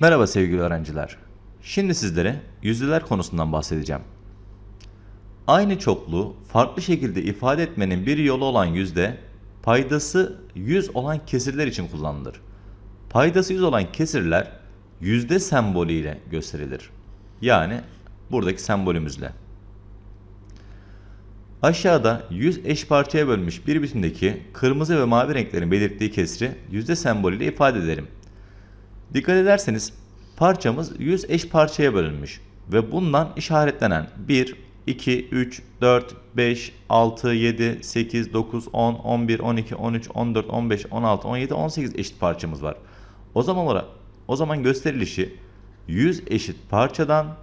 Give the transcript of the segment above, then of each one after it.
Merhaba sevgili öğrenciler. Şimdi sizlere yüzdeler konusundan bahsedeceğim. Aynı çokluğu farklı şekilde ifade etmenin bir yolu olan yüzde, paydası 100 olan kesirler için kullanılır. Paydası 100 olan kesirler yüzde sembolüyle gösterilir. Yani buradaki sembolümüzle. Aşağıda 100 eş parçaya bölmüş bir bitimdeki kırmızı ve mavi renklerin belirttiği kesri yüzde sembolüyle ifade ederim. Dikkat ederseniz parçamız 100 eş parçaya bölünmüş ve bundan işaretlenen 1, 2, 3, 4, 5, 6, 7, 8, 9, 10, 11, 12, 13, 14, 15, 16, 17, 18 eşit parçamız var. O zaman olarak o zaman gösterilişi 100 eşit parçadan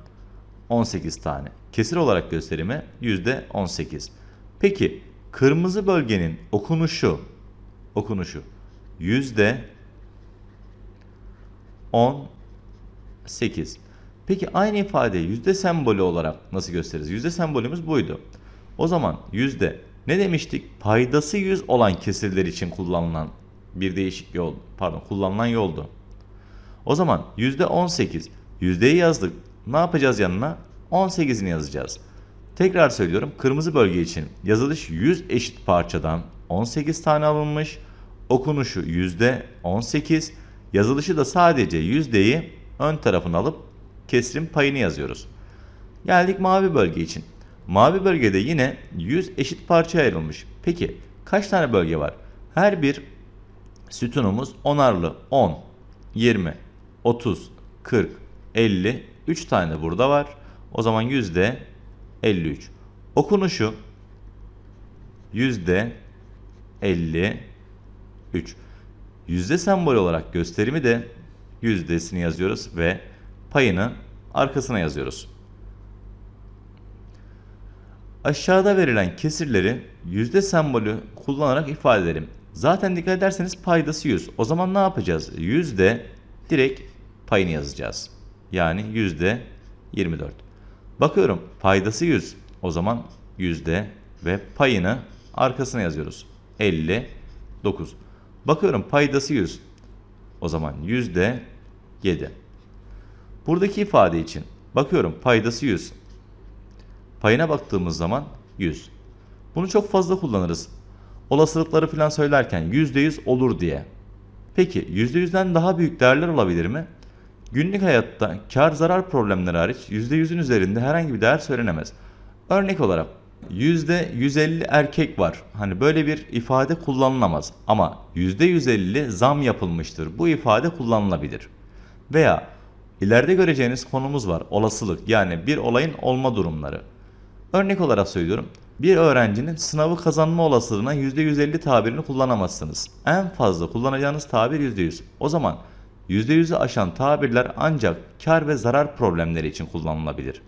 18 tane. Kesir olarak gösterimi %18. Peki kırmızı bölgenin okunuşu okunuşu yüzde 10, 8. Peki aynı ifadeyi yüzde sembolü olarak nasıl gösteririz? Yüzde sembolümüz buydu. O zaman yüzde ne demiştik? Paydası 100 olan kesirler için kullanılan bir değişik yol, pardon kullanılan yoldu. O zaman yüzde %18, yüzdeyi yazdık. Ne yapacağız yanına? 18'ini yazacağız. Tekrar söylüyorum kırmızı bölge için yazılış 100 eşit parçadan 18 tane alınmış. Okunuşu yüzde %18, Yazılışı da sadece yüzdeyi ön tarafını alıp kesrin payını yazıyoruz. Geldik mavi bölge için. Mavi bölgede yine 100 eşit parçaya ayrılmış. Peki kaç tane bölge var? Her bir sütunumuz onarlı 10, 20, 30, 40, 50, 3 tane burada var. O zaman yüzde 53. Okunuşu yüzde 53 yüzde sembol olarak gösterimi de yüzdesini yazıyoruz ve payını arkasına yazıyoruz. Aşağıda verilen kesirleri yüzde sembolü kullanarak ifade edelim. Zaten dikkat ederseniz paydası 100. O zaman ne yapacağız? Yüzde direkt payını yazacağız. Yani yüzde 24. Bakıyorum paydası 100. O zaman yüzde ve payını arkasına yazıyoruz. 59. Bakıyorum paydası 100. O zaman yüzde 7. Buradaki ifade için bakıyorum paydası 100. Payına baktığımız zaman 100. Bunu çok fazla kullanırız. Olasılıkları falan söylerken %100 olur diye. Peki %100'den daha büyük değerler olabilir mi? Günlük hayatta kar zarar problemleri hariç %100'ün üzerinde herhangi bir değer söylenemez. Örnek olarak %150 erkek var. Hani böyle bir ifade kullanılamaz ama %150 zam yapılmıştır. Bu ifade kullanılabilir. Veya ileride göreceğiniz konumuz var. Olasılık yani bir olayın olma durumları. Örnek olarak söylüyorum. Bir öğrencinin sınavı kazanma olasılığına %150 tabirini kullanamazsınız. En fazla kullanacağınız tabir %100. O zaman %100'ü aşan tabirler ancak kar ve zarar problemleri için kullanılabilir.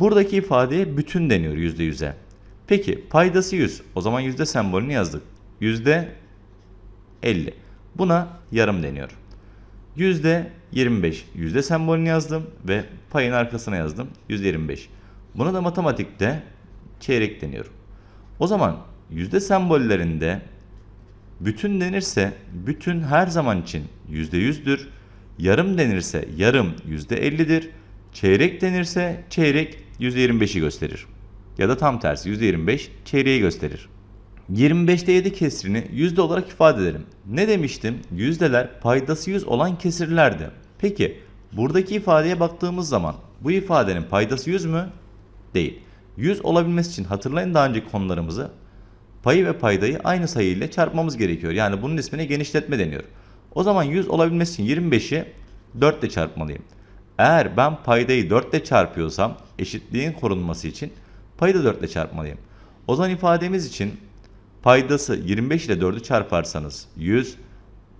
Buradaki ifadeye bütün deniyor %100'e. Peki paydası 100. O zaman yüzde sembolünü yazdık. Yüzde 50. Buna yarım deniyor. Yüzde 25. Yüzde sembolünü yazdım ve payın arkasına yazdım. Yüzde 25. Buna da matematikte çeyrek deniyor. O zaman yüzde sembollerinde bütün denirse bütün her zaman için yüzde yüzdür. Yarım denirse yarım yüzde ellidir. Çeyrek denirse çeyrek 125'i gösterir. Ya da tam tersi 125 çeyreği gösterir. 25'te 7 kesrini yüzde olarak ifade ederim. Ne demiştim? Yüzdeler paydası 100 olan kesirlerdi. Peki buradaki ifadeye baktığımız zaman bu ifadenin paydası 100 mü? Değil. 100 olabilmesi için hatırlayın daha önceki konularımızı. Payı ve paydayı aynı sayı ile çarpmamız gerekiyor. Yani bunun ismini genişletme deniyor. O zaman 100 olabilmesi için 25'i 4 ile çarpmalıyım. Eğer ben paydayı 4 ile çarpıyorsam eşitliğin korunması için payı da 4 ile çarpmalıyım. O zaman ifademiz için paydası 25 ile 4'ü çarparsanız 100,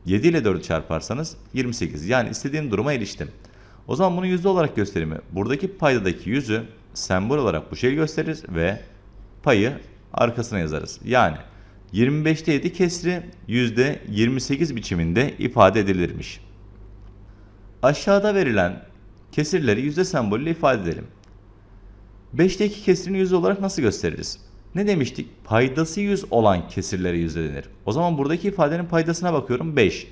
7 ile 4'ü çarparsanız 28. Yani istediğim duruma eriştim. O zaman bunu yüzde olarak gösterimi buradaki paydadaki yüzü sembol olarak bu şeyi gösteririz ve payı arkasına yazarız. Yani 25'te 7 kesri yüzde %28 biçiminde ifade edilirmiş. Aşağıda verilen Kesirleri yüzde sembolüyle ifade edelim. 5'teki kesirini yüzde olarak nasıl gösteririz? Ne demiştik? Paydası 100 olan kesirlere yüzde denir. O zaman buradaki ifadenin paydasına bakıyorum 5.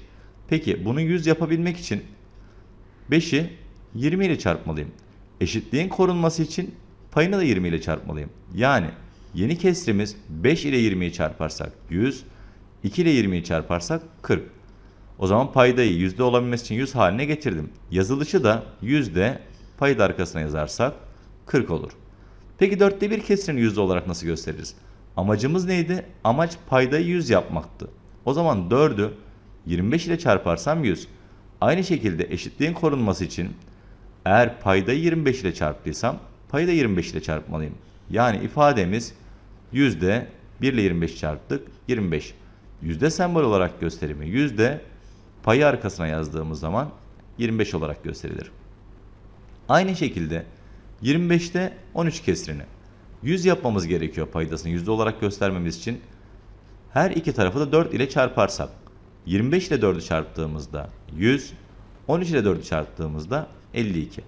Peki bunu 100 yapabilmek için 5'i 20 ile çarpmalıyım. Eşitliğin korunması için payını da 20 ile çarpmalıyım. Yani yeni kesrimiz 5 ile 20'yi çarparsak 100, 2 ile 20'yi çarparsak 40. O zaman paydayı yüzde olabilmesi için 100 haline getirdim. Yazılışı da yüzde payda arkasına yazarsak 40 olur. Peki dörtte bir kesirini yüzde olarak nasıl gösteririz? Amacımız neydi? Amaç paydayı 100 yapmaktı. O zaman 4'ü 25 ile çarparsam 100. Aynı şekilde eşitliğin korunması için eğer paydayı 25 ile çarptıysam payı da 25 ile çarpmalıyım. Yani ifademiz yüzde 1 ile 25 çarptık 25. Yüzde sembol olarak gösterimi yüzde payı arkasına yazdığımız zaman 25 olarak gösterilir. Aynı şekilde 25'te 13 kesrini 100 yapmamız gerekiyor paydasını yüzde olarak göstermemiz için. Her iki tarafı da 4 ile çarparsak 25 ile 4'ü çarptığımızda 100, 13 ile 4'ü çarptığımızda 52.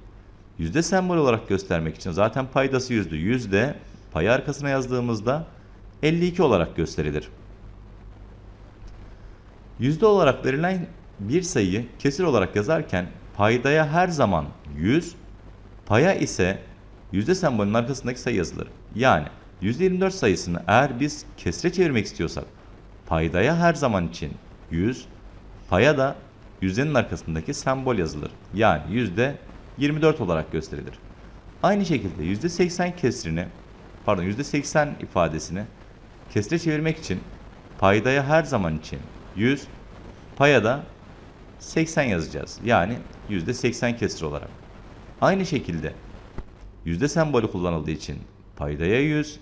Yüzde sembol olarak göstermek için zaten paydası yüzdü. Yüzde payı arkasına yazdığımızda 52 olarak gösterilir. Yüzde olarak verilen bir sayıyı kesir olarak yazarken paydaya her zaman 100, paya ise yüzde sembolünün arkasındaki sayı yazılır. Yani 24 sayısını eğer biz kesre çevirmek istiyorsak paydaya her zaman için 100, paya da yüzdenin arkasındaki sembol yazılır. Yani yüzde 24 olarak gösterilir. Aynı şekilde yüzde 80 kesrini pardon yüzde 80 ifadesini kesre çevirmek için paydaya her zaman için 100, paya da 80 yazacağız. Yani %80 kesir olarak. Aynı şekilde yüzde sembolü kullanıldığı için paydaya 100,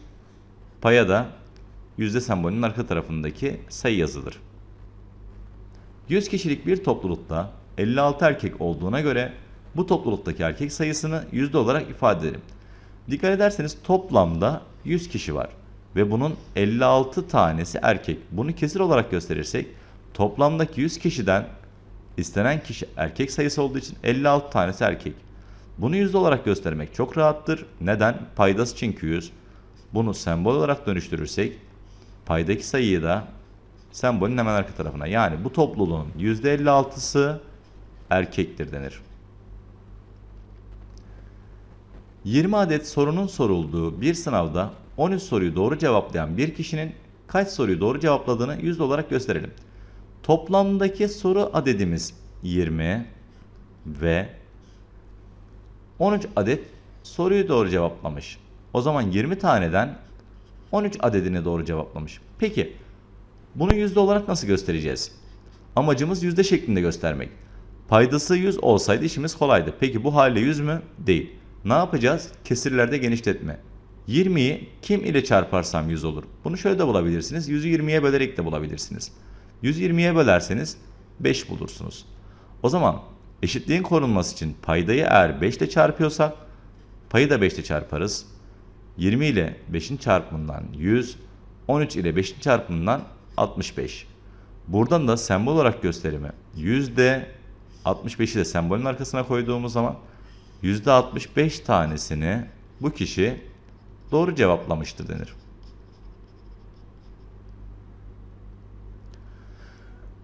paya da yüzde sembolünün arka tarafındaki sayı yazılır. 100 kişilik bir toplulukta 56 erkek olduğuna göre bu topluluktaki erkek sayısını yüzde olarak ifade edelim. Dikkat ederseniz toplamda 100 kişi var ve bunun 56 tanesi erkek. Bunu kesir olarak gösterirsek toplamdaki 100 kişiden İstenen kişi erkek sayısı olduğu için 56 tanesi erkek. Bunu yüzde olarak göstermek çok rahattır. Neden? Paydası çünkü 100. Bunu sembol olarak dönüştürürsek paydaki sayıyı da sembolün hemen arka tarafına yani bu topluluğun yüzde %56'sı erkektir denir. 20 adet sorunun sorulduğu bir sınavda 13 soruyu doğru cevaplayan bir kişinin kaç soruyu doğru cevapladığını yüzde olarak gösterelim. Toplamdaki soru adedimiz 20 ve 13 adet soruyu doğru cevaplamış. O zaman 20 taneden 13 adedini doğru cevaplamış. Peki bunu yüzde olarak nasıl göstereceğiz? Amacımız yüzde şeklinde göstermek. Paydası 100 olsaydı işimiz kolaydı. Peki bu halde 100 mü? Değil. Ne yapacağız? Kesirlerde genişletme. 20'yi kim ile çarparsam 100 olur. Bunu şöyle de bulabilirsiniz. 100'ü 20'ye bölerek de bulabilirsiniz. 120'ye bölerseniz 5 bulursunuz. O zaman eşitliğin korunması için paydayı eğer 5 ile çarpıyorsak payı da 5 ile çarparız. 20 ile 5'in çarpımından 100, 13 ile 5'in çarpımından 65. Buradan da sembol olarak gösterimi yüzde 65'i de sembolün arkasına koyduğumuz zaman yüzde 65 tanesini bu kişi doğru cevaplamıştır denir.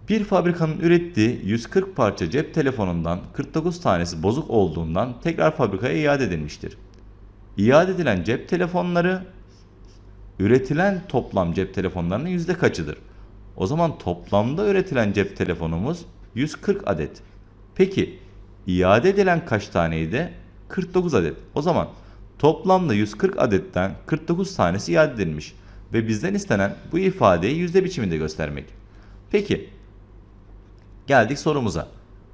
Bir fabrikanın ürettiği 140 parça cep telefonundan 49 tanesi bozuk olduğundan tekrar fabrikaya iade edilmiştir. İade edilen cep telefonları üretilen toplam cep telefonlarının yüzde kaçıdır? O zaman toplamda üretilen cep telefonumuz 140 adet. Peki iade edilen kaç taneydi? 49 adet. O zaman toplamda 140 adetten 49 tanesi iade edilmiş ve bizden istenen bu ifadeyi yüzde biçiminde göstermek. Peki Geldik sorumuza.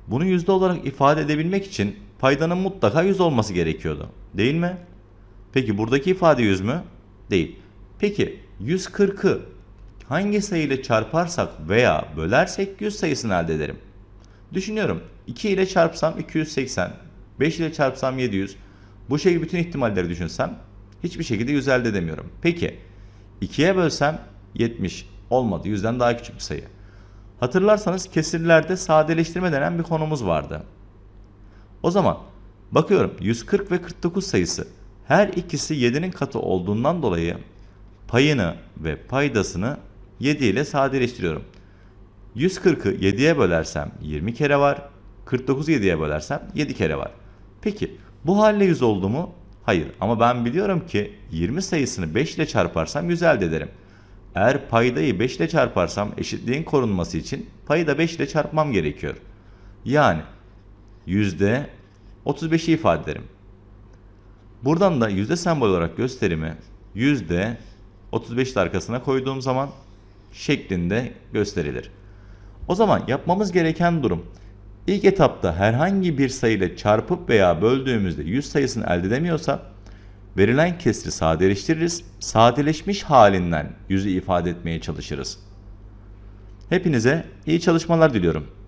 Bunu yüzde olarak ifade edebilmek için paydanın mutlaka 100 olması gerekiyordu. Değil mi? Peki buradaki ifade 100 mü? Değil. Peki 140'ı hangi sayıyla çarparsak veya bölersek 100 sayısını elde ederim. Düşünüyorum. 2 ile çarpsam 280, 5 ile çarpsam 700. Bu şekilde bütün ihtimalleri düşünsem hiçbir şekilde 100 elde edemiyorum. Peki 2'ye bölsem 70 olmadı. 100'den daha küçük bir sayı. Hatırlarsanız kesirlerde sadeleştirme denen bir konumuz vardı. O zaman bakıyorum 140 ve 49 sayısı her ikisi 7'nin katı olduğundan dolayı payını ve paydasını 7 ile sadeleştiriyorum. 140'ı 7'ye bölersem 20 kere var. 49'u 7'ye bölersem 7 kere var. Peki bu halde 100 oldu mu? Hayır ama ben biliyorum ki 20 sayısını 5 ile çarparsam 100 elde ederim. Eğer paydayı 5 ile çarparsam eşitliğin korunması için payı da 5 ile çarpmam gerekiyor. Yani %35'i ifade ederim. Buradan da yüzde sembol olarak gösterimi yüzde 35 arkasına koyduğum zaman şeklinde gösterilir. O zaman yapmamız gereken durum ilk etapta herhangi bir sayı ile çarpıp veya böldüğümüzde 100 sayısını elde edemiyorsa verilen kesri sadeleştiririz, sadeleşmiş halinden yüzü ifade etmeye çalışırız. Hepinize iyi çalışmalar diliyorum.